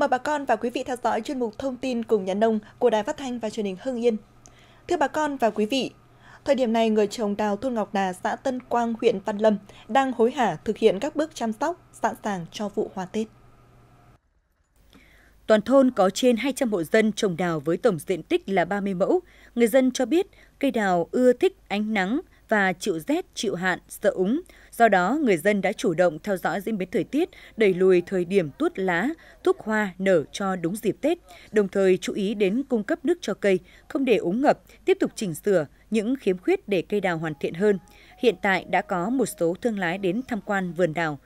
Mời bà con và quý vị theo dõi chuyên mục thông tin cùng nhà nông của Đài Phát Thanh và Truyền hình Hưng Yên. Thưa bà con và quý vị, thời điểm này người trồng đào thôn Ngọc Đà, xã Tân Quang, huyện Văn Lâm đang hối hả thực hiện các bước chăm sóc, sẵn sàng cho vụ hoa Tết. Toàn thôn có trên 200 hộ dân trồng đào với tổng diện tích là 30 mẫu. Người dân cho biết cây đào ưa thích ánh nắng, và chịu rét, chịu hạn, sợ úng. Do đó, người dân đã chủ động theo dõi diễn biến thời tiết, đẩy lùi thời điểm tuốt lá, thuốc hoa nở cho đúng dịp Tết, đồng thời chú ý đến cung cấp nước cho cây, không để úng ngập, tiếp tục chỉnh sửa những khiếm khuyết để cây đào hoàn thiện hơn. Hiện tại đã có một số thương lái đến tham quan vườn đào.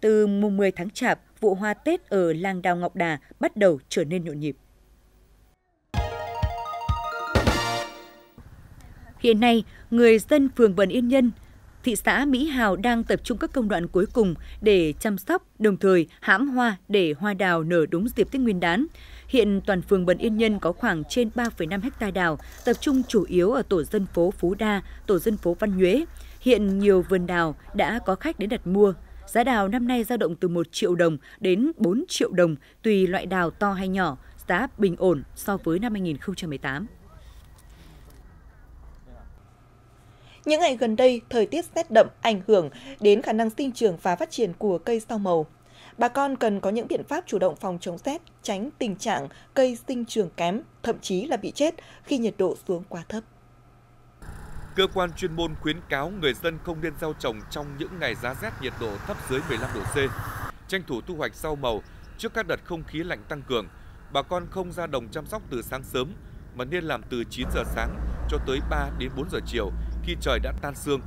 Từ mùng 10 tháng Chạp, vụ hoa Tết ở làng đào Ngọc Đà bắt đầu trở nên nhộn nhịp. Hiện nay, người dân phường Vân Yên Nhân, thị xã Mỹ Hào đang tập trung các công đoạn cuối cùng để chăm sóc, đồng thời hãm hoa để hoa đào nở đúng dịp Tết Nguyên đán. Hiện toàn phường Bần Yên Nhân có khoảng trên 3,5 hecta đào, tập trung chủ yếu ở tổ dân phố Phú Đa, tổ dân phố Văn Nhuế. Hiện nhiều vườn đào đã có khách đến đặt mua. Giá đào năm nay dao động từ 1 triệu đồng đến 4 triệu đồng tùy loại đào to hay nhỏ, giá bình ổn so với năm 2018. Những ngày gần đây, thời tiết rét đậm ảnh hưởng đến khả năng sinh trưởng và phát triển của cây sao màu. Bà con cần có những biện pháp chủ động phòng chống rét, tránh tình trạng cây sinh trưởng kém, thậm chí là bị chết khi nhiệt độ xuống quá thấp. Cơ quan chuyên môn khuyến cáo người dân không nên gieo trồng trong những ngày giá rét nhiệt độ thấp dưới 15 độ C. Tranh thủ thu hoạch rau màu trước các đợt không khí lạnh tăng cường. Bà con không ra đồng chăm sóc từ sáng sớm mà nên làm từ 9 giờ sáng cho tới 3 đến 4 giờ chiều khi trời đã tan sương.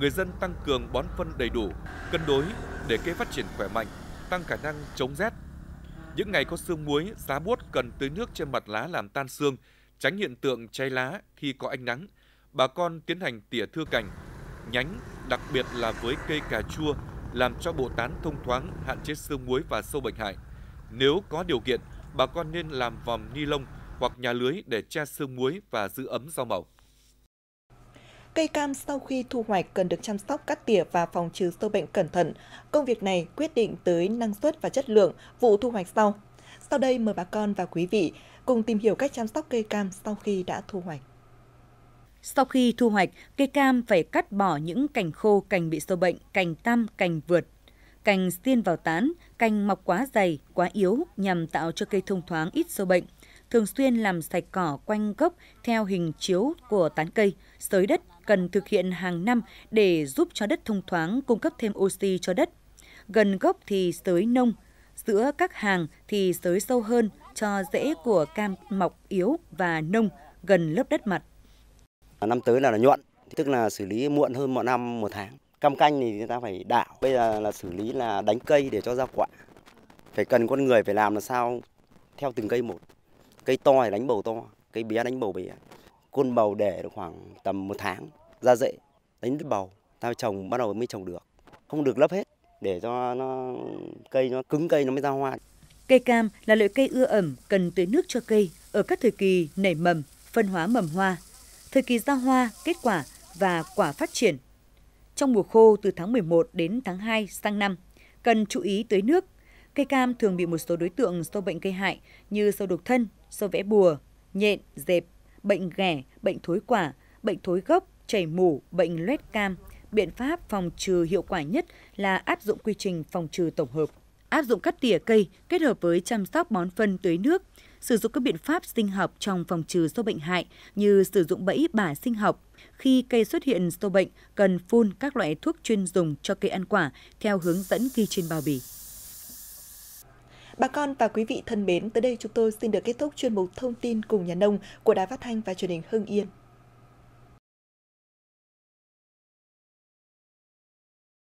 Người dân tăng cường bón phân đầy đủ, cân đối để cây phát triển khỏe mạnh, tăng khả năng chống rét. Những ngày có sương muối, giá buốt cần tưới nước trên mặt lá làm tan sương, tránh hiện tượng cháy lá khi có ánh nắng. Bà con tiến hành tỉa thưa cành, nhánh, đặc biệt là với cây cà chua, làm cho bộ tán thông thoáng, hạn chế sương muối và sâu bệnh hại. Nếu có điều kiện, bà con nên làm vòng ni lông hoặc nhà lưới để che sương muối và giữ ấm rau màu. Cây cam sau khi thu hoạch cần được chăm sóc cắt tỉa và phòng trừ sâu bệnh cẩn thận. Công việc này quyết định tới năng suất và chất lượng vụ thu hoạch sau. Sau đây mời bà con và quý vị cùng tìm hiểu cách chăm sóc cây cam sau khi đã thu hoạch. Sau khi thu hoạch, cây cam phải cắt bỏ những cành khô, cành bị sâu bệnh, cành tam, cành vượt. Cành xiên vào tán, cành mọc quá dày, quá yếu nhằm tạo cho cây thông thoáng ít sâu bệnh. Thường xuyên làm sạch cỏ quanh gốc theo hình chiếu của tán cây, sới đất cần thực hiện hàng năm để giúp cho đất thông thoáng cung cấp thêm oxy cho đất. Gần gốc thì sới nông, giữa các hàng thì sới sâu hơn cho rễ của cam mọc yếu và nông gần lớp đất mặt. Năm tới là, là nhuận, tức là xử lý muộn hơn mọi năm một tháng. Cam canh thì người ta phải đảo, bây giờ là xử lý là đánh cây để cho ra quả. Phải cần con người phải làm là sao theo từng cây một. Cây to thì đánh bầu to, cây bé đánh bầu bé côn bầu để được khoảng tầm một tháng, ra rễ, đánh đất bầu. Tao trồng bắt đầu mới trồng được, không được lấp hết để cho nó cây nó cứng cây nó mới ra hoa. Cây cam là loại cây ưa ẩm, cần tưới nước cho cây ở các thời kỳ nảy mầm, phân hóa mầm hoa, thời kỳ ra hoa, kết quả và quả phát triển. Trong mùa khô từ tháng 11 đến tháng 2 sang năm, cần chú ý tưới nước. Cây cam thường bị một số đối tượng sâu bệnh gây hại như sâu đục thân, sâu vẽ bùa, nhện, dẹp, bệnh ghẻ, bệnh thối quả, bệnh thối gốc, chảy mủ, bệnh loét cam. Biện pháp phòng trừ hiệu quả nhất là áp dụng quy trình phòng trừ tổng hợp. Áp dụng cắt tỉa cây kết hợp với chăm sóc bón phân tưới nước, sử dụng các biện pháp sinh học trong phòng trừ sâu bệnh hại như sử dụng bẫy bả sinh học. Khi cây xuất hiện sâu bệnh, cần phun các loại thuốc chuyên dùng cho cây ăn quả theo hướng dẫn ghi trên bao bì. Bà con và quý vị thân mến, tới đây chúng tôi xin được kết thúc chuyên mục thông tin cùng nhà nông của Đài Phát Thanh và truyền hình Hưng Yên.